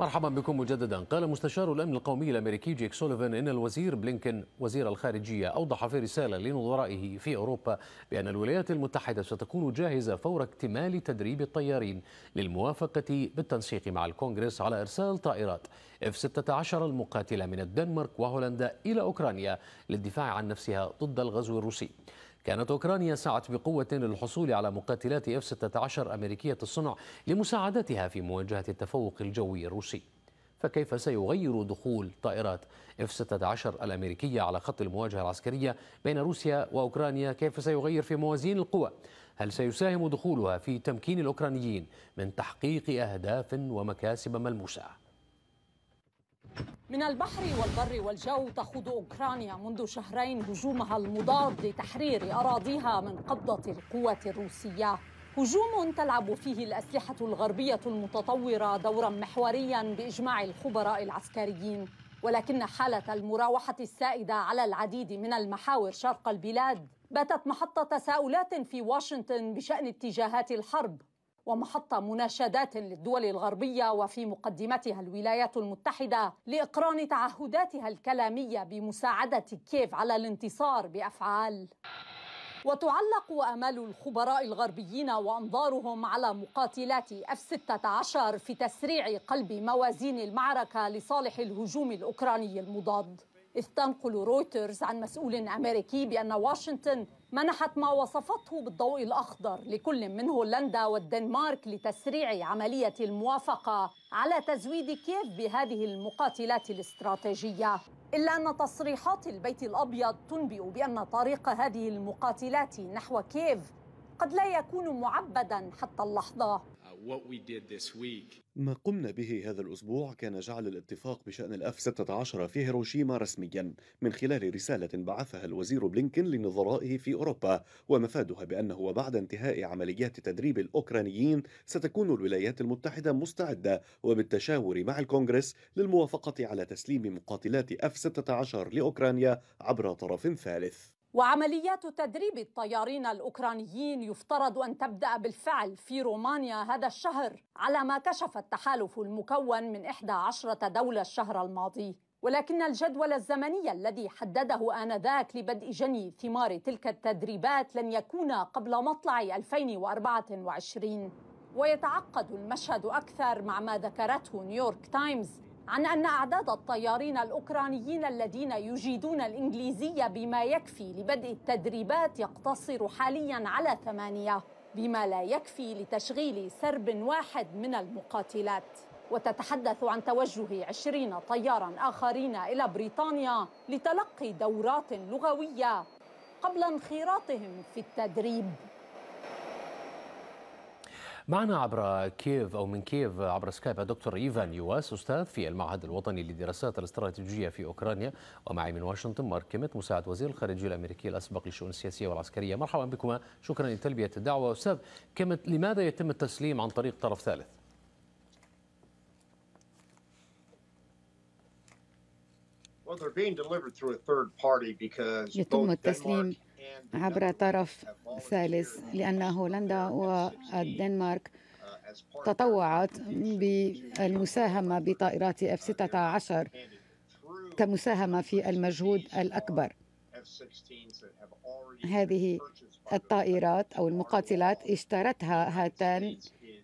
مرحبا بكم مجددا قال مستشار الأمن القومي الأمريكي جيك سوليفان إن الوزير بلينكن وزير الخارجية أوضح في رسالة لنظرائه في أوروبا بأن الولايات المتحدة ستكون جاهزة فور اكتمال تدريب الطيارين للموافقة بالتنسيق مع الكونغرس على إرسال طائرات F-16 المقاتلة من الدنمارك وهولندا إلى أوكرانيا للدفاع عن نفسها ضد الغزو الروسي كانت أوكرانيا سعت بقوة للحصول على مقاتلات اف 16 أمريكية الصنع لمساعدتها في مواجهة التفوق الجوي الروسي فكيف سيغير دخول طائرات اف 16 الامريكيه على خط المواجهه العسكريه بين روسيا واوكرانيا كيف سيغير في موازين القوى؟ هل سيساهم دخولها في تمكين الاوكرانيين من تحقيق اهداف ومكاسب ملموسه؟ من البحر والبر والجو تخوض أوكرانيا منذ شهرين هجومها المضاد لتحرير أراضيها من قبضة القوة الروسية هجوم تلعب فيه الأسلحة الغربية المتطورة دورا محوريا بإجماع الخبراء العسكريين ولكن حالة المراوحة السائدة على العديد من المحاور شرق البلاد باتت محط تساؤلات في واشنطن بشأن اتجاهات الحرب ومحط مناشدات للدول الغربيه وفي مقدمتها الولايات المتحده لاقران تعهداتها الكلاميه بمساعده كييف على الانتصار بافعال وتعلق امال الخبراء الغربيين وانظارهم على مقاتلات اف 16 في تسريع قلب موازين المعركه لصالح الهجوم الاوكراني المضاد إذ تنقل رويترز عن مسؤول أمريكي بأن واشنطن منحت ما وصفته بالضوء الأخضر لكل من هولندا والدنمارك لتسريع عملية الموافقة على تزويد كييف بهذه المقاتلات الاستراتيجية إلا أن تصريحات البيت الأبيض تنبئ بأن طريق هذه المقاتلات نحو كييف قد لا يكون معبدا حتى اللحظة ما قمنا به هذا الأسبوع كان جعل الاتفاق بشأن الأف 16 في هيروشيما رسميا من خلال رسالة بعثها الوزير بلينكن لنظرائه في أوروبا ومفادها بأنه وبعد انتهاء عمليات تدريب الأوكرانيين ستكون الولايات المتحدة مستعدة وبالتشاور مع الكونغرس للموافقة على تسليم مقاتلات أف 16 لأوكرانيا عبر طرف ثالث وعمليات تدريب الطيارين الاوكرانيين يفترض ان تبدا بالفعل في رومانيا هذا الشهر على ما كشف التحالف المكون من 11 دوله الشهر الماضي ولكن الجدول الزمني الذي حدده آنذاك لبدء جني ثمار تلك التدريبات لن يكون قبل مطلع 2024 ويتعقد المشهد أكثر مع ما ذكرته نيويورك تايمز عن أن أعداد الطيارين الأوكرانيين الذين يجيدون الإنجليزية بما يكفي لبدء التدريبات يقتصر حاليا على ثمانية بما لا يكفي لتشغيل سرب واحد من المقاتلات وتتحدث عن توجه عشرين طيارا آخرين إلى بريطانيا لتلقي دورات لغوية قبل انخراطهم في التدريب معنا عبر كيف أو من كييف عبر سكايب الدكتور إيفان يواس أستاذ في المعهد الوطني للدراسات الاستراتيجية في أوكرانيا ومعي من واشنطن مارك كيمت مساعد وزير الخارجية الأمريكي الأسبق للشؤون السياسية والعسكرية مرحبا بكما شكرا لتلبية الدعوة أستاذ كيمت لماذا يتم التسليم عن طريق طرف ثالث؟ يتم التسليم عبر طرف ثالث لأن هولندا والدنمارك تطوعت بالمساهمة بطائرات اف 16 كمساهمة في المجهود الأكبر هذه الطائرات أو المقاتلات اشترتها هاتان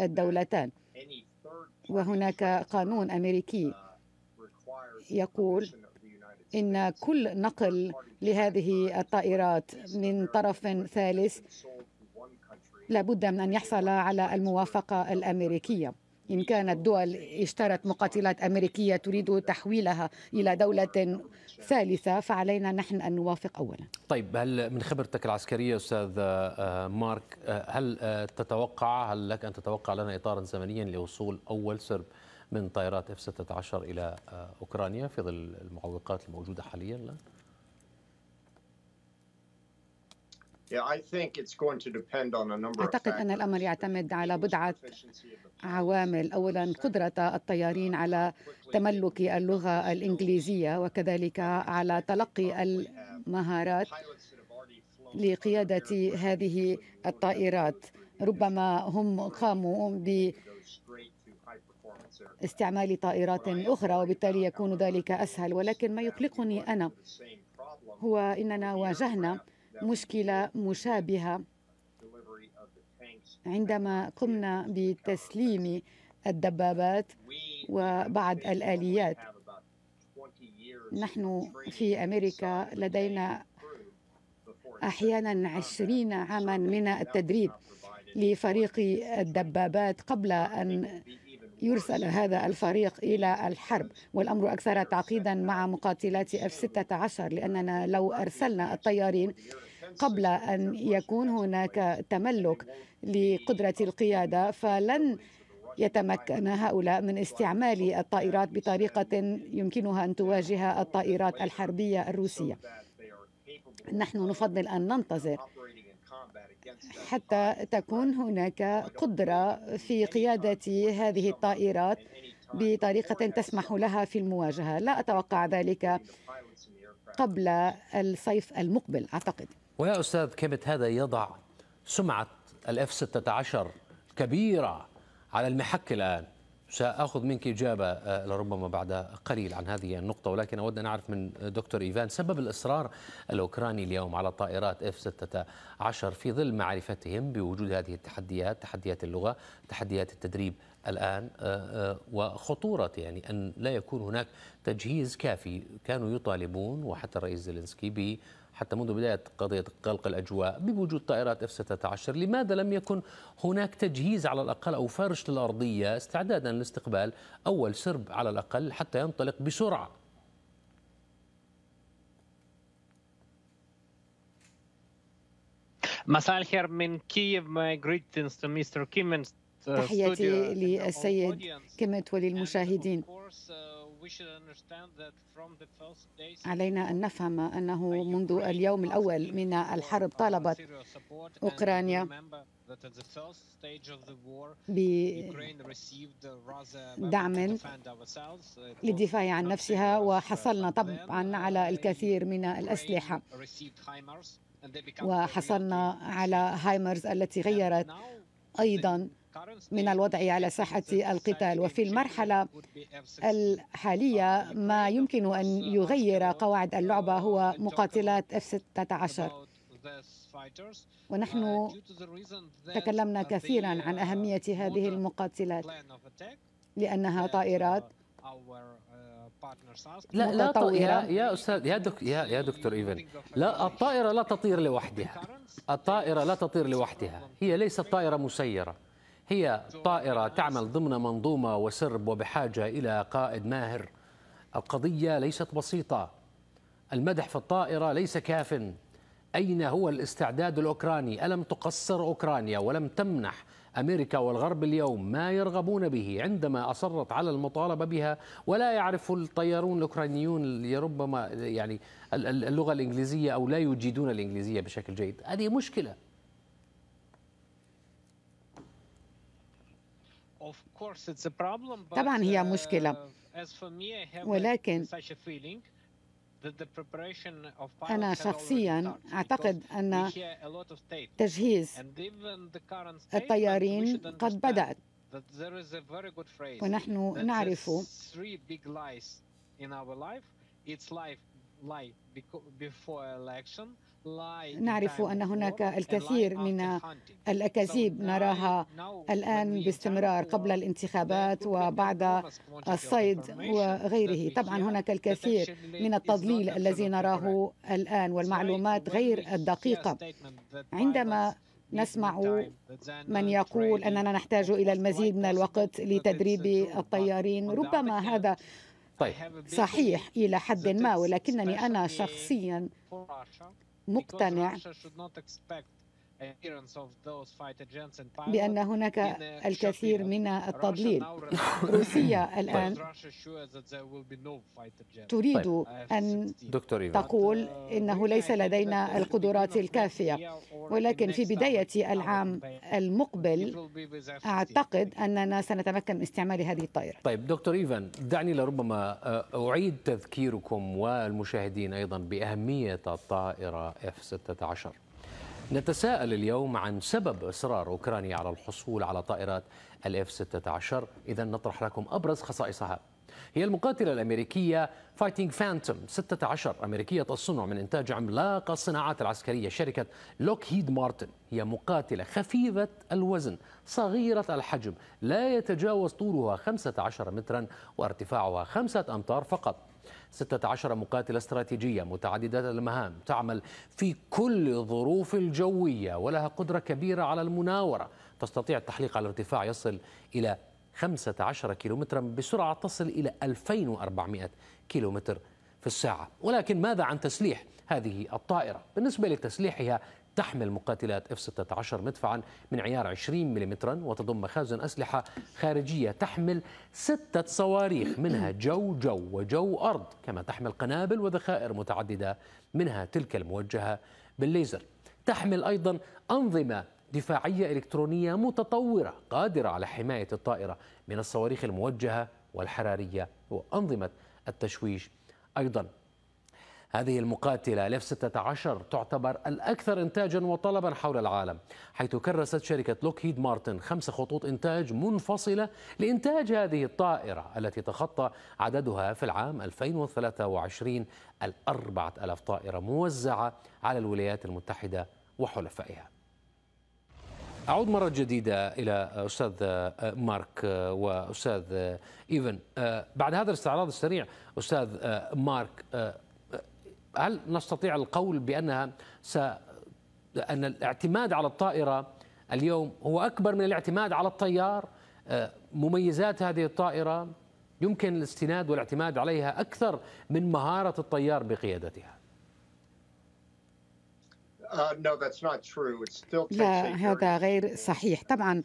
الدولتان وهناك قانون أمريكي يقول إن كل نقل لهذه الطائرات من طرف ثالث لابد من أن يحصل على الموافقة الأمريكية إن كانت دول اشترت مقاتلات أمريكية تريد تحويلها إلى دولة ثالثة فعلينا نحن أن نوافق أولا طيب هل من خبرتك العسكرية أستاذ آه، مارك آه، هل آه، تتوقع هل لك أن تتوقع لنا إطارا زمنيا لوصول أول سرب من طائرات اف 16 الى آه، اوكرانيا في ظل المعوقات الموجوده حاليا الان؟ أعتقد أن الأمر يعتمد على بضعة عوامل أولا قدرة الطيارين على تملك اللغة الإنجليزية وكذلك على تلقي المهارات لقيادة هذه الطائرات ربما هم قاموا ب استعمال طائرات أخرى وبالتالي يكون ذلك أسهل ولكن ما يقلقني أنا هو أننا واجهنا مشكلة مشابهة عندما قمنا بتسليم الدبابات وبعض الآليات نحن في أمريكا لدينا أحيانا عشرين عاما من التدريب لفريق الدبابات قبل أن يرسل هذا الفريق إلى الحرب والأمر أكثر تعقيدا مع مقاتلات F-16 لأننا لو أرسلنا الطيارين قبل أن يكون هناك تملك لقدرة القيادة فلن يتمكن هؤلاء من استعمال الطائرات بطريقة يمكنها أن تواجه الطائرات الحربية الروسية نحن نفضل أن ننتظر حتى تكون هناك قدرة في قيادة هذه الطائرات بطريقة تسمح لها في المواجهة لا أتوقع ذلك قبل الصيف المقبل أعتقد ويا أستاذ كيمت هذا يضع سمعة الاف 16 كبيرة على المحك الآن سأخذ منك إجابة آه، لربما بعد قليل عن هذه النقطة ولكن أود أن أعرف من دكتور إيفان سبب الإصرار الأوكراني اليوم على طائرات F-16 في ظل معرفتهم بوجود هذه التحديات تحديات اللغة تحديات التدريب الآن آه، آه، وخطورة يعني أن لا يكون هناك تجهيز كافي كانوا يطالبون وحتى الرئيس زيلينسكي حتى منذ بداية قضية قلق الأجواء بوجود طائرات اف 16 لماذا لم يكن هناك تجهيز على الأقل أو فرش للأرضية استعدادا لاستقبال أول سرب على الأقل حتى ينطلق بسرعة مساء الخير من كييف ماي جريتنس تو مستر كيمنز تحياتي للسيد كيمت وللمشاهدين uh, علينا أن نفهم أنه منذ اليوم الأول من الحرب طالبت أوكرانيا بدعم للدفاع عن نفسها وحصلنا طبعا uh, على الكثير من الأسلحة وحصلنا على هايمرز التي غيرت أيضا من الوضع على ساحة القتال وفي المرحلة الحالية ما يمكن أن يغير قواعد اللعبة هو مقاتلات F-16 ونحن تكلمنا كثيرا عن أهمية هذه المقاتلات لأنها طائرات لا لا طائرة يا أستاذ يا, دك يا, يا دكتور إيفن لا الطائرة لا تطير لوحدها الطائرة لا تطير لوحدها هي ليست طائرة مسيرة هي طائرة تعمل ضمن منظومة وسرب وبحاجة إلى قائد ماهر القضية ليست بسيطة المدح في الطائرة ليس كاف أين هو الاستعداد الأوكراني ألم تقصر أوكرانيا ولم تمنح أمريكا والغرب اليوم ما يرغبون به عندما أصرت على المطالبة بها ولا يعرف الطيارون الأوكرانيون ربما يعني اللغة الإنجليزية أو لا يجيدون الإنجليزية بشكل جيد هذه مشكلة طبعا هي uh, مشكلة ولكن أنا شخصيا أعتقد أن تجهيز الطيارين قد بدأت ونحن نعرف نعرف أن هناك الكثير من الأكاذيب uh, نراها الآن باستمرار قبل الانتخابات وبعد الصيد وغيره طبعا هناك الكثير من التضليل الذي نراه الآن والمعلومات غير الدقيقة عندما نسمع من يقول اننا نحتاج الى المزيد من الوقت لتدريب الطيارين ربما هذا طيب. صحيح إلى حد ما ولكنني أنا شخصيا مقتنع بأن هناك الكثير من التضليل روسيا الآن تريد طيب. أن تقول uh, إنه ليس لدينا القدرات الكافية ولكن في بداية العام المقبل أعتقد أننا سنتمكن من استعمال هذه الطائرة طيب دكتور إيفان دعني لربما آه، أعيد تذكيركم والمشاهدين أيضا بأهمية الطائرة F-16 نتساءل اليوم عن سبب إصرار أوكرانيا على الحصول على طائرات الاف 16 إذا نطرح لكم أبرز خصائصها هي المقاتلة الأمريكية فايتنج فانتوم 16 أمريكية الصنع من إنتاج عملاق الصناعات العسكرية شركة لوكهيد مارتن هي مقاتلة خفيفة الوزن صغيرة الحجم لا يتجاوز طولها 15 مترا وارتفاعها 5 أمتار فقط 16 مقاتلة استراتيجية متعددة المهام تعمل في كل الظروف الجوية ولها قدرة كبيرة على المناورة تستطيع التحليق على ارتفاع يصل إلى 15 كيلومترا بسرعة تصل إلى 2400 كيلومتر في الساعة ولكن ماذا عن تسليح هذه الطائرة بالنسبة لتسليحها تحمل مقاتلات اف 16 مدفعا من عيار 20 ملم وتضم مخازن اسلحه خارجيه تحمل سته صواريخ منها جو جو وجو ارض كما تحمل قنابل وذخائر متعدده منها تلك الموجهه بالليزر تحمل ايضا انظمه دفاعيه الكترونيه متطوره قادره على حمايه الطائره من الصواريخ الموجهه والحراريه وانظمه التشويش ايضا هذه المقاتلة الاف 16 تعتبر الأكثر إنتاجا وطلبا حول العالم حيث كرست شركة لوكهيد مارتن خمس خطوط إنتاج منفصلة لإنتاج هذه الطائرة التي تخطى عددها في العام 2023 الأربعة ألاف طائرة موزعة على الولايات المتحدة وحلفائها أعود مرة جديدة إلى أستاذ مارك وأستاذ إيفن بعد هذا الاستعراض السريع أستاذ مارك هل نستطيع القول بأنها س... أن الاعتماد على الطائرة اليوم هو أكبر من الاعتماد على الطيار آه، مميزات هذه الطائرة يمكن الاستناد والاعتماد عليها أكثر من مهارة الطيار بقيادتها uh, لا هذا غير صحيح طبعا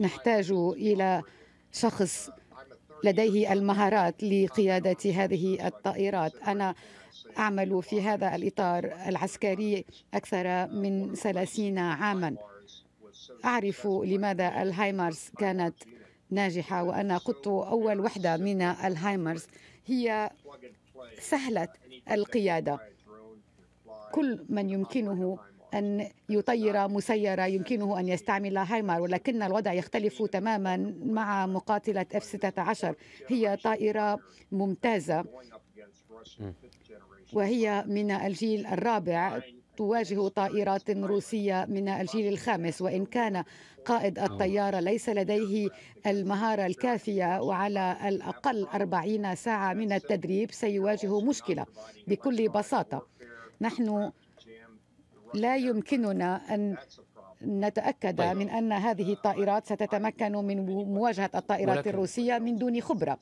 نحتاج إلى uh, شخص لديه المهارات لقيادة هذه الطائرات أنا أعمل في هذا الإطار العسكري أكثر من 30 عاما أعرف لماذا الهايمرز كانت ناجحة وأنا قدت أول وحدة من الهايمرز هي سهلة القيادة كل من يمكنه أن يطير مسيرة يمكنه أن يستعمل هايمر ولكن الوضع يختلف تماما مع مقاتلة F-16 هي طائرة ممتازة وهي من الجيل الرابع تواجه طائرات روسية من الجيل الخامس وإن كان قائد الطيارة ليس لديه المهارة الكافية وعلى الأقل أربعين ساعة من التدريب سيواجه مشكلة بكل بساطة نحن لا يمكننا أن نتأكد طيب. من أن هذه الطائرات ستتمكن من مواجهة الطائرات ولكن... الروسية من دون خبرة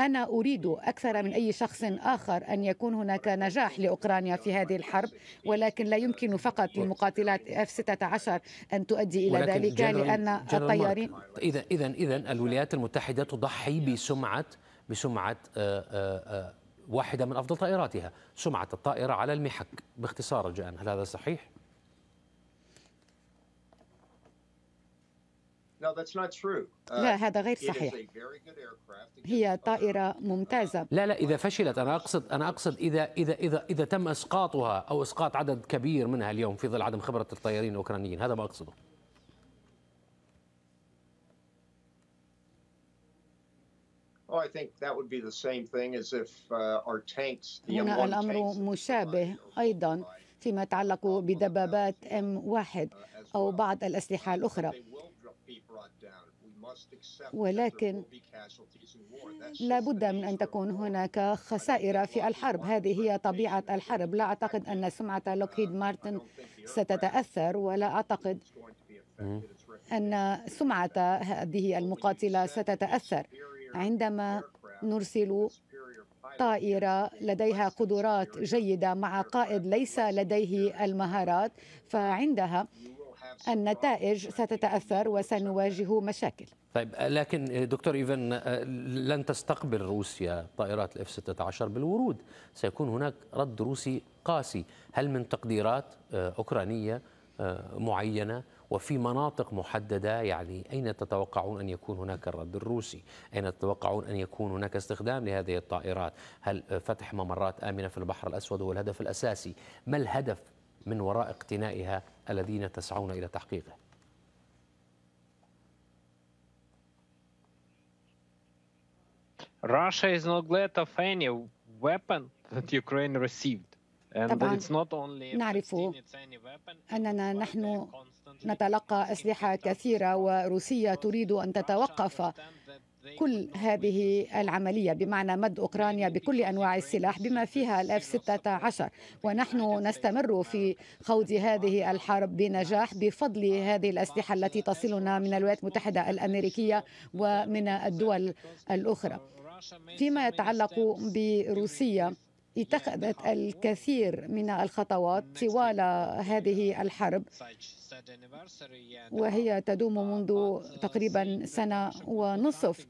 أنا أريد أكثر من أي شخص آخر أن يكون هناك نجاح لأوكرانيا في هذه الحرب ولكن لا يمكن فقط لمقاتلات F-16 أن تؤدي إلى ذلك لأن الطيارين إذا إذا إذا الولايات المتحدة تضحي بسمعة بسمعة آه، آه، آه، واحدة من أفضل طائراتها سمعة الطائرة على المحك باختصار رجاء هل هذا صحيح؟ Uh, لا هذا غير صحيح هي طائرة ممتازة لا لا إذا فشلت أنا أقصد أنا أقصد إذا إذا إذا إذا تم إسقاطها أو إسقاط عدد كبير منها اليوم في ظل عدم خبرة الطيارين الأوكرانيين هذا ما أقصده uh, هنا الأمر مشابه أيضا فيما يتعلق بدبابات M1 أو بعض الأسلحة الأخرى ولكن لا بد من أن تكون هناك خسائر في الحرب هذه هي طبيعة الحرب لا أعتقد أن سمعة لوكهيد um, مارتن ستتأثر ولا أعتقد أن سمعة هذه المقاتلة ستتأثر عندما نرسل طائرة لديها قدرات جيدة مع قائد ليس لديه المهارات فعندها النتائج ستتاثر وسنواجه مشاكل طيب لكن دكتور ايفن لن تستقبل روسيا طائرات الاف 16 بالورود سيكون هناك رد روسي قاسي هل من تقديرات آه، اوكرانيه آه، معينه وفي مناطق محددة يعني أين تتوقعون أن يكون هناك الرد الروسي أين تتوقعون أن يكون هناك استخدام لهذه الطائرات هل آه، فتح ممرات آمنة في البحر الأسود هو الهدف الأساسي ما الهدف من وراء اقتنائها الذين تسعون إلى تحقيقه Russia is not glad of any weapon that Ukraine received. طبعا نعرف أننا نحن نتلقى أسلحة كثيرة وروسيا تريد أن تتوقف كل هذه العملية بمعنى مد أوكرانيا بكل أنواع السلاح بما فيها الأف 16 ونحن نستمر في خوض هذه الحرب بنجاح بفضل هذه الأسلحة التي تصلنا من الولايات المتحدة الأمريكية ومن الدول الأخرى فيما يتعلق بروسيا اتخذت الكثير من الخطوات طوال هذه الحرب وهي تدوم منذ تقريبا سنه ونصف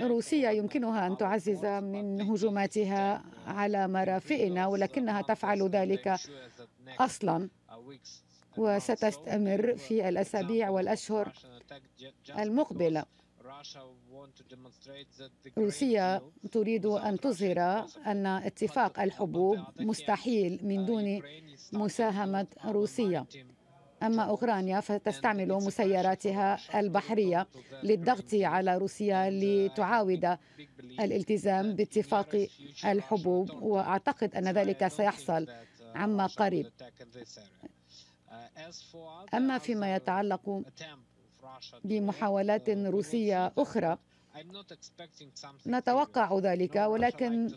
روسيا يمكنها ان تعزز من هجوماتها على مرافئنا ولكنها تفعل ذلك اصلا وستستمر في الاسابيع والاشهر المقبله روسيا تريد أن تظهر أن اتفاق الحبوب مستحيل من uh, دون مساهمة روسيا أما أوكرانيا فتستعمل مسيراتها البحرية للضغط على روسيا uh, لتعاود الالتزام باتفاق الحبوب وأعتقد أن ذلك سيحصل uh, عما قريب أما فيما يتعلق بمحاولات روسية أخرى نتوقع ذلك ولكن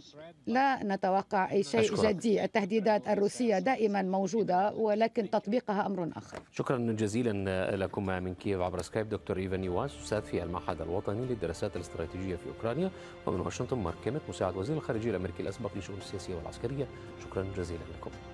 لا نتوقع أي شيء أشكرك. جدي التهديدات الروسية دائما موجودة ولكن تطبيقها أمر آخر شكرا جزيلا لكم من كييف عبر سكايب دكتور إيفان يواس أستاذ في المعهد الوطني للدراسات الاستراتيجية في أوكرانيا ومن واشنطن مارك كيمت مساعد وزير الخارجية الأمريكي الأسبق للشؤون السياسية والعسكرية شكرا جزيلا لكم